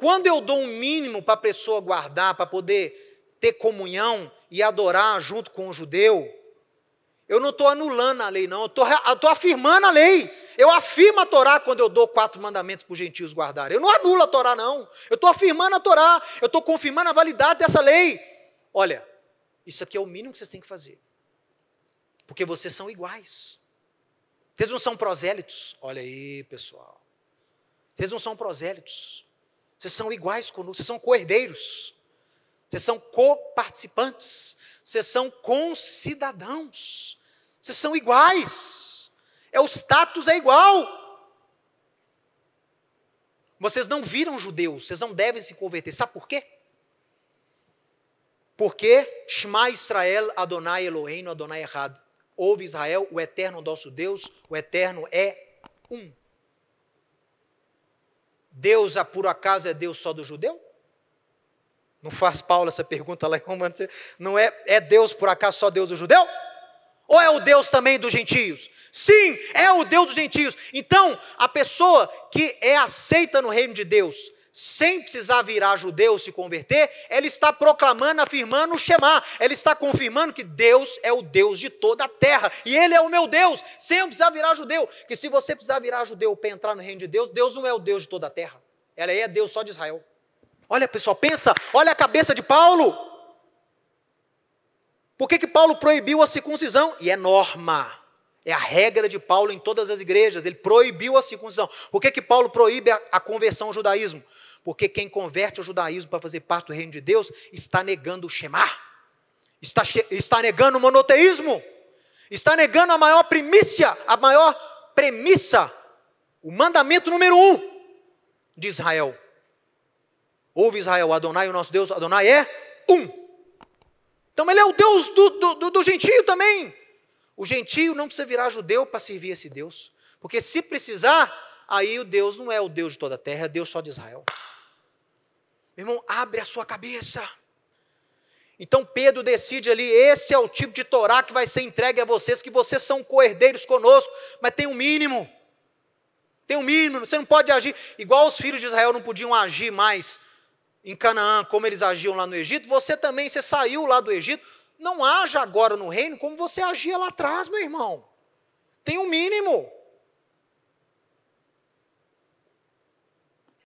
Quando eu dou um mínimo para a pessoa guardar, para poder ter comunhão e adorar junto com o judeu, eu não estou anulando a lei, não, eu estou afirmando a lei. Eu afirmo a Torá quando eu dou quatro mandamentos para os gentios guardarem. Eu não anulo a Torá, não. Eu estou afirmando a Torá. Eu estou confirmando a validade dessa lei. Olha, isso aqui é o mínimo que vocês têm que fazer. Porque vocês são iguais. Vocês não são prosélitos. Olha aí, pessoal. Vocês não são prosélitos. Vocês são iguais conosco, vocês são co-herdeiros, vocês são co-participantes, vocês são concidadãos, vocês são iguais. É o status é igual. Vocês não viram judeus, vocês não devem se converter. Sabe por quê? Porque Shema Israel, Adonai Eloheinu, Adonai Errado. Ouve Israel, o eterno nosso Deus, o eterno é um. Deus, ah, por acaso, é Deus só do judeu? Não faz Paulo essa pergunta lá em Romanos. Não é, é Deus, por acaso, só Deus do judeu? Ou é o Deus também dos gentios? Sim, é o Deus dos gentios. Então, a pessoa que é aceita no reino de Deus, sem precisar virar judeu se converter, ela está proclamando, afirmando o Shema. Ela está confirmando que Deus é o Deus de toda a terra e Ele é o meu Deus, sem precisar virar judeu. Que se você precisar virar judeu para entrar no reino de Deus, Deus não é o Deus de toda a terra. Ela é Deus só de Israel. Olha, pessoal, pensa, olha a cabeça de Paulo. Por que, que Paulo proibiu a circuncisão? E é norma. É a regra de Paulo em todas as igrejas. Ele proibiu a circuncisão. Por que, que Paulo proíbe a, a conversão ao judaísmo? Porque quem converte ao judaísmo para fazer parte do reino de Deus está negando o Shemá, está, está negando o monoteísmo, está negando a maior primícia, a maior premissa, o mandamento número um de Israel. Ouve Israel, Adonai, o nosso Deus, Adonai é um. Então ele é o Deus do, do, do, do gentio também. O gentio não precisa virar judeu para servir esse Deus. Porque se precisar, aí o Deus não é o Deus de toda a terra, é o Deus só de Israel. Meu irmão, abre a sua cabeça. Então Pedro decide ali: esse é o tipo de Torá que vai ser entregue a vocês, que vocês são coerdeiros conosco, mas tem um mínimo. Tem um mínimo, você não pode agir. Igual os filhos de Israel não podiam agir mais em Canaã, como eles agiam lá no Egito, você também, você saiu lá do Egito, não haja agora no reino como você agia lá atrás, meu irmão.